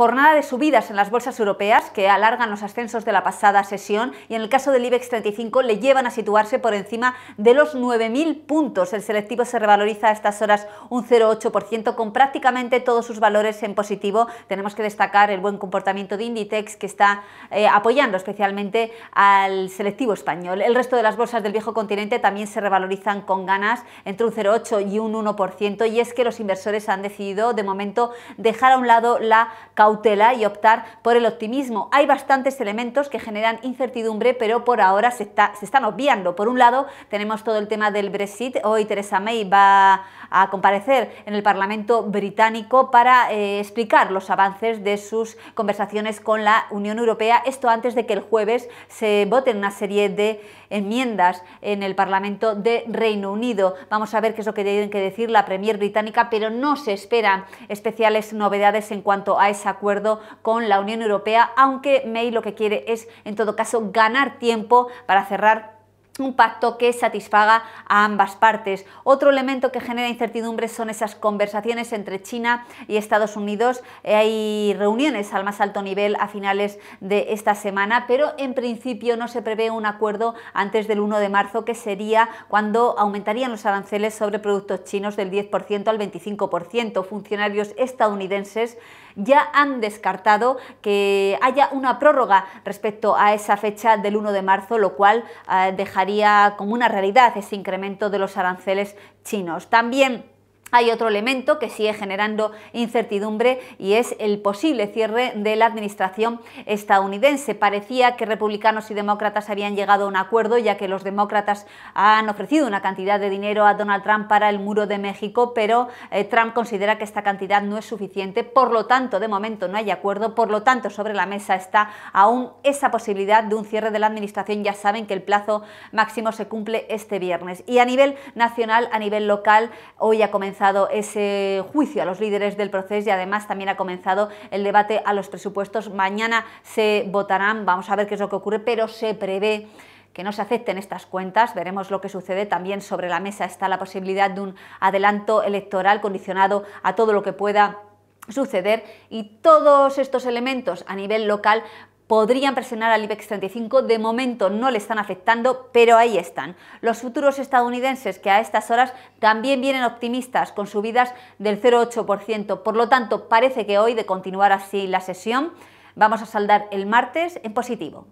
Jornada de subidas en las bolsas europeas que alargan los ascensos de la pasada sesión y en el caso del IBEX 35 le llevan a situarse por encima de los 9.000 puntos. El selectivo se revaloriza a estas horas un 0,8% con prácticamente todos sus valores en positivo. Tenemos que destacar el buen comportamiento de Inditex que está eh, apoyando especialmente al selectivo español. El resto de las bolsas del viejo continente también se revalorizan con ganas entre un 0,8 y un 1% y es que los inversores han decidido de momento dejar a un lado la causa y optar por el optimismo. Hay bastantes elementos que generan incertidumbre, pero por ahora se, está, se están obviando. Por un lado, tenemos todo el tema del Brexit. Hoy teresa May va a comparecer en el Parlamento británico para eh, explicar los avances de sus conversaciones con la Unión Europea. Esto antes de que el jueves se voten una serie de enmiendas en el Parlamento de Reino Unido. Vamos a ver qué es lo que tienen que decir la Premier británica, pero no se esperan especiales novedades en cuanto a esa acuerdo con la Unión Europea, aunque May lo que quiere es, en todo caso, ganar tiempo para cerrar un pacto que satisfaga a ambas partes. Otro elemento que genera incertidumbre son esas conversaciones entre China y Estados Unidos. Eh, hay reuniones al más alto nivel a finales de esta semana, pero en principio no se prevé un acuerdo antes del 1 de marzo, que sería cuando aumentarían los aranceles sobre productos chinos del 10% al 25%. Funcionarios estadounidenses ya han descartado que haya una prórroga respecto a esa fecha del 1 de marzo, lo cual eh, dejaría como una realidad ese incremento de los aranceles chinos. También hay otro elemento que sigue generando incertidumbre y es el posible cierre de la administración estadounidense. Parecía que republicanos y demócratas habían llegado a un acuerdo, ya que los demócratas han ofrecido una cantidad de dinero a Donald Trump para el muro de México, pero eh, Trump considera que esta cantidad no es suficiente, por lo tanto, de momento no hay acuerdo, por lo tanto, sobre la mesa está aún esa posibilidad de un cierre de la administración. Ya saben que el plazo máximo se cumple este viernes. Y a nivel nacional, a nivel local, hoy ha comenzado ese juicio a los líderes del proceso y además también ha comenzado el debate a los presupuestos. Mañana se votarán, vamos a ver qué es lo que ocurre, pero se prevé que no se acepten estas cuentas. Veremos lo que sucede. También sobre la mesa está la posibilidad de un adelanto electoral condicionado a todo lo que pueda suceder y todos estos elementos a nivel local podrían presionar al IBEX 35. De momento no le están afectando, pero ahí están. Los futuros estadounidenses que a estas horas también vienen optimistas con subidas del 0,8%. Por lo tanto, parece que hoy, de continuar así la sesión, vamos a saldar el martes en positivo.